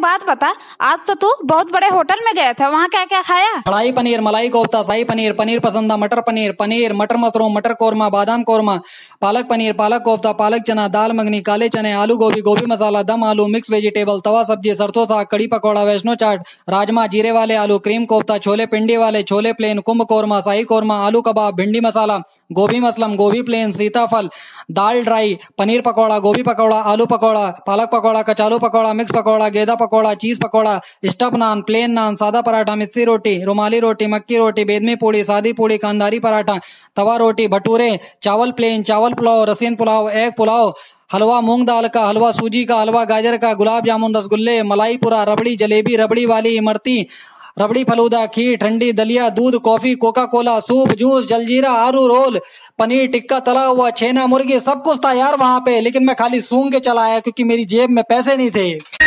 बात बता आज तो तू बहुत बड़े होटल में गया था वहाँ क्या क्या खाया कढ़ाई पनीर मलाई कोफ्ता शाही पनीर पनीर पसंदा मटर पनीर पनीर मटर मशरूम मटर कोरमा बादाम कोरमा पालक पनीर पालक कोफ्ता पालक चना दाल मगनी काले चने आलू गोभी गोभी मसाला दम आलू मिक्स वेजिटेबल तवा सब्जी सरसों साग कड़ी पकौड़ा वैष्णो चाट राजमा जीरे वाले आलू क्रीम कोफ्ता छोले पिंडी वाले छोले प्लेन कुंभ कोरमा शाही कोरमा आलू कबाब भिंडी मसाला गोभी मसलम गोभी प्लेन सीताफल दाल ड्राई पनीर पकौड़ा गोभी पकौड़ा आलू पकौड़ा पालक पकौड़ा कचालू पकौड़ा मिक्स पकौड़ा गेंदा pakora cheese pakora stuffed naan plain naan सादा पराठा मिस्सी रोटी रुमाली रोटी मक्की रोटी बेदमी पूड़ी सादी पूड़ी कांदारी पराठा तवा रोटी भटूरे चावल प्लेन चावल पुलाव रसीन पुलाव एग पुलाव हलवा मूंग दाल का हलवा सूजी का हलवा गाजर का गुलाब जामुन रसगुल्ले मलाई पुरा रबड़ी जलेबी रबड़ी वाली इमरती रबड़ी फलूदा खीर ठंडी दलिया दूध coffee Coca Cola soup juice jaljeera आरू रोल पनीर टिक्का तला हुआ छेना मुर्गी सब कुछ था यार वहाँ पे लेकिन मैं खाली सूंघ के चला आया क्योंकि मेरी जेब में पैसे नहीं थे